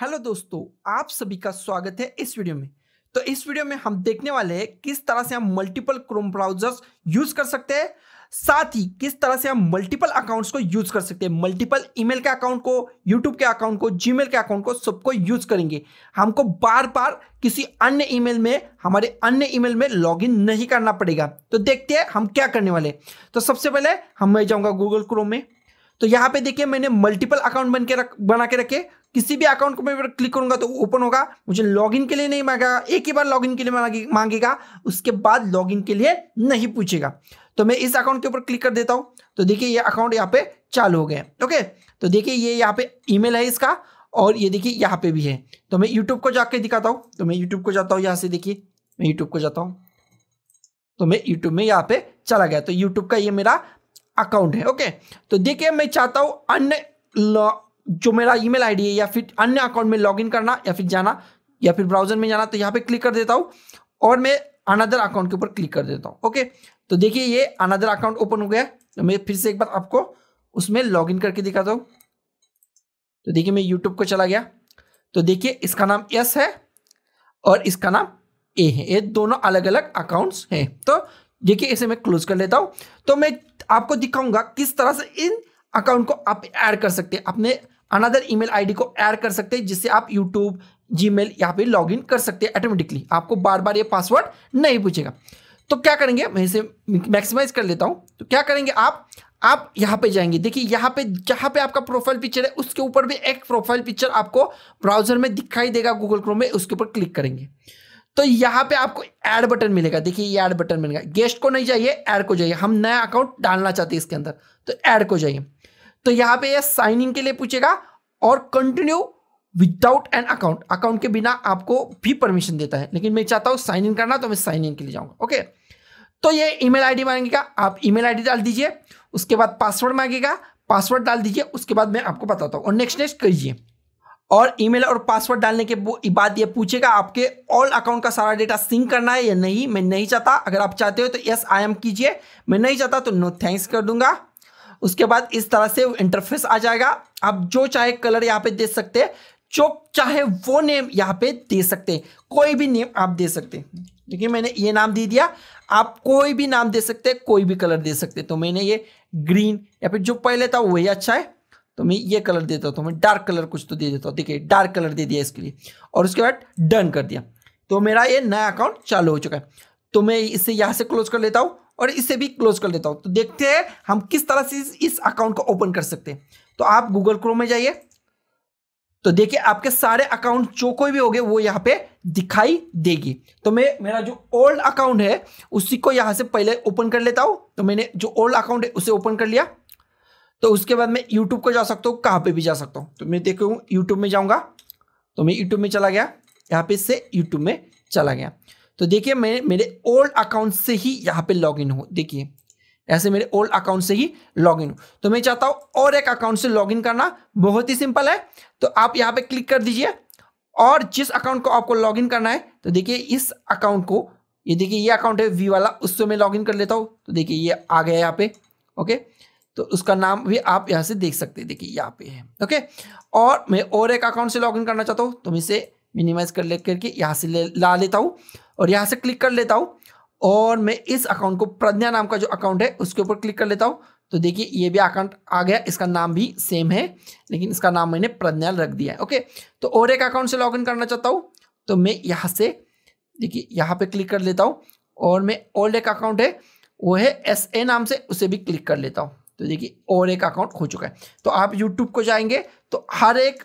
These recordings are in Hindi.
हेलो दोस्तों आप सभी का स्वागत है इस वीडियो में तो इस वीडियो में हम देखने वाले हैं किस तरह से हम मल्टीपल क्रोम ब्राउजर्स यूज कर सकते हैं साथ ही किस तरह से हम मल्टीपल अकाउंट्स को यूज कर सकते हैं मल्टीपल ईमेल के अकाउंट को यूट्यूब के अकाउंट को जीमेल के अकाउंट को सबको यूज करेंगे हमको बार बार किसी अन्य ईमेल में हमारे अन्य ईमेल में लॉगिन नहीं करना पड़ेगा तो देखते हैं हम क्या करने वाले तो सबसे पहले हम मैं जाऊंगा गूगल क्रोम में तो यहाँ पे देखिए मैंने मल्टीपल अकाउंट बन के रख बना के रखे किसी भी अकाउंट को मैं क्लिक करूंगा तो ओपन होगा मुझे लॉगिन के लिए नहीं मांगेगा एक ही बार लॉगिन के लिए मांगेगा उसके बाद लॉगिन के लिए नहीं पूछेगा तो मैं इस अकाउंट के ऊपर क्लिक कर देता हूँ तो देखिए ये अकाउंट यहाँ पे चालू हो गए ओके तो देखिए ये यहाँ पे ईमेल है इसका और ये देखिए यहाँ पे भी है तो मैं यूट्यूब को जाके दिखाता हूँ तो मैं यूट्यूब को जाता हूँ यहाँ से देखिए मैं यूट्यूब को जाता हूँ तो मैं यूट्यूब में यहाँ पे चला गया तो यूट्यूब का ये मेरा अकाउंट है ओके तो देखिए मैं चाहता हूँ अन्य जो मेरा ईमेल आईडी है या फिर अन्य अकाउंट में लॉगिन करना या फिर जाना या फिर ब्राउजर में जाना तो यहाँ पे क्लिक कर देता हूँ और मैं अनदर अकाउंट के ऊपर क्लिक कर देता हूँ ओके तो देखिए ये अनदर अकाउंट ओपन हो गया तो मैं फिर से एक बार आपको उसमें लॉग करके दिखाता हूँ तो देखिए मैं यूट्यूब को चला गया तो देखिए इसका नाम यस है और इसका नाम ए है ये दोनों अलग अलग अकाउंट्स हैं तो देखिए इसे मैं क्लोज कर लेता हूँ तो मैं आपको दिखाऊंगा किस तरह से इन अकाउंट को आप ऐड कर सकते हैं अपने अनदर ईमेल आईडी को ऐड कर सकते हैं जिससे आप यूट्यूब जी मेल यहाँ पे इन कर सकते हैं ऑटोमेटिकली आपको बार बार ये पासवर्ड नहीं पूछेगा तो क्या करेंगे मैं इसे मैक्सिमाइज कर लेता हूँ तो क्या करेंगे आप आप यहाँ पे जाएंगे देखिए यहाँ पे जहाँ पे आपका प्रोफाइल पिक्चर है उसके ऊपर भी एक प्रोफाइल पिक्चर आपको ब्राउजर में दिखाई देगा गूगल क्रोम में उसके ऊपर क्लिक करेंगे तो यहाँ पे आपको ऐड बटन मिलेगा देखिए ये ऐड बटन मिलेगा गेस्ट को नहीं जाइए ऐड को जाइए हम नया अकाउंट डालना चाहते हैं इसके अंदर तो ऐड को जाइए तो यहां पे ये साइन इन के लिए पूछेगा और continue without an account account के बिना आपको भी परमिशन देता है लेकिन मैं चाहता हूं साइन इन करना तो मैं साइन इन के लिए जाऊंगा ओके तो ये ईमेल आईडी मांगेगा आप ईमेल आईडी डाल दीजिए उसके बाद पासवर्ड मांगेगा पासवर्ड डाल दीजिए उसके बाद मैं आपको बताता हूँ और नेक्स्ट नेक्स्ट करिए और ईमेल और पासवर्ड डालने के बाद ये पूछेगा आपके ऑल अकाउंट का सारा डेटा सिंक करना है या नहीं मैं नहीं चाहता अगर आप चाहते हो तो यस आई एम कीजिए मैं नहीं चाहता तो नो थैंक्स कर दूंगा उसके बाद इस तरह से इंटरफेस आ जाएगा आप जो चाहे कलर यहाँ पे दे सकते हैं जो चाहे वो नेम यहाँ पे दे सकते हैं कोई भी नेम आप दे सकते हैं देखिए मैंने ये नाम दे दिया आप कोई भी नाम दे सकते हैं कोई भी कलर दे सकते हैं तो मैंने ये ग्रीन या फिर जो पहले था वही अच्छा है तो मैं ये कलर देता हूँ तो मैं डार्क कलर कुछ तो दे देता हूँ देखिए डार्क कलर दे दिया इसके लिए और उसके बाद डन कर दिया तो मेरा ये नया अकाउंट चालू हो चुका है तो मैं इसे यहाँ से क्लोज कर लेता हूँ और इसे भी क्लोज कर देता हूँ तो देखते हैं हम किस तरह से इस अकाउंट को ओपन कर सकते हैं तो आप गूगल क्रोम में जाइए तो देखिए आपके सारे अकाउंट जो कोई भी हो वो यहाँ पे दिखाई देगी तो मैं मेरा जो ओल्ड अकाउंट है उसी को यहाँ से पहले ओपन कर लेता हूँ तो मैंने जो ओल्ड अकाउंट है उसे ओपन कर लिया तो उसके बाद मैं यूट्यूब को जा सकता हूँ कहाँ पे भी जा सकता हूँ तो मैं देखूँ यूट्यूब में जाऊँगा तो मैं यूट्यूब में चला गया यहाँ पे से यूट्यूब में चला गया तो देखिए मैं मेरे ओल्ड अकाउंट से ही यहाँ पे लॉग इन हूँ देखिए ऐसे मेरे ओल्ड अकाउंट से ही लॉग इन तो मैं चाहता हूँ और एक अकाउंट से लॉग इन करना बहुत ही सिंपल है तो आप यहाँ पे क्लिक कर दीजिए और जिस अकाउंट को आपको लॉग इन करना है तो देखिए इस अकाउंट को ये देखिए ये अकाउंट है वी वाला उससे मैं लॉग इन कर लेता हूँ तो देखिए ये आ गया यहाँ पे ओके तो उसका नाम भी आप यहाँ से देख सकते हैं देखिए यहाँ पे है ओके और मैं और एक अकाउंट से लॉग इन करना चाहता हूँ तो मैं इसे मिनिमाइज कर ले करके यहाँ से ले ला लेता हूँ और यहां से क्लिक कर लेता हूँ और मैं इस अकाउंट को प्रज्ञा नाम का जो अकाउंट है उसके ऊपर क्लिक कर लेता हूँ तो देखिए ये भी अकाउंट आ गया इसका नाम भी सेम है लेकिन इसका नाम मैंने प्रज्ञा रख दिया है ओके तो और एक अकाउंट से लॉग करना चाहता हूँ तो मैं यहाँ से देखिए यहाँ पे क्लिक कर लेता हूँ और मैं ओल्ड एक अकाउंट है वो है एस ए नाम से उसे भी क्लिक कर लेता हूँ तो देखिए और एक अकाउंट हो चुका है तो आप यूट्यूब को जाएंगे तो हर एक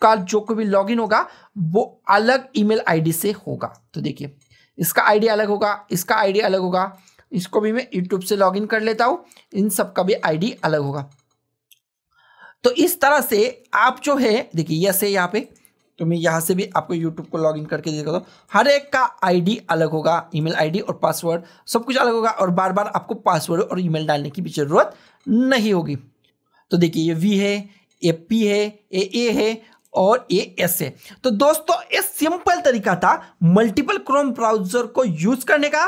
का जो कोई भी लॉगिन होगा वो अलग ईमेल आईडी से होगा तो देखिए इसका आईडी अलग होगा इसका आईडी अलग होगा इसको भी मैं यूट्यूब से लॉगिन कर लेता हूँ इन सब का भी आईडी अलग होगा तो इस तरह से आप जो है देखिए यस है यहाँ पे तो मैं यहाँ से भी आपको यूट्यूब को लॉगिन करके देखा तो हर एक का आईडी अलग होगा ईमेल आईडी और पासवर्ड सब कुछ अलग होगा और बार बार आपको पासवर्ड और ईमेल डालने की भी ज़रूरत नहीं होगी तो देखिए ये वी है ए पी है ए ए है और ए एस है तो दोस्तों ये सिंपल तरीका था मल्टीपल क्रोम ब्राउजर को यूज करने का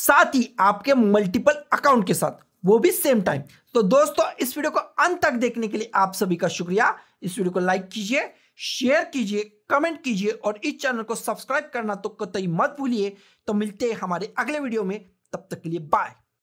साथ ही आपके मल्टीपल अकाउंट के साथ वो भी सेम टाइम तो दोस्तों इस वीडियो को अंत तक देखने के लिए आप सभी का शुक्रिया इस वीडियो को लाइक कीजिए शेयर कीजिए कमेंट कीजिए और इस चैनल को सब्सक्राइब करना तो कतई मत भूलिए तो मिलते हैं हमारे अगले वीडियो में तब तक के लिए बाय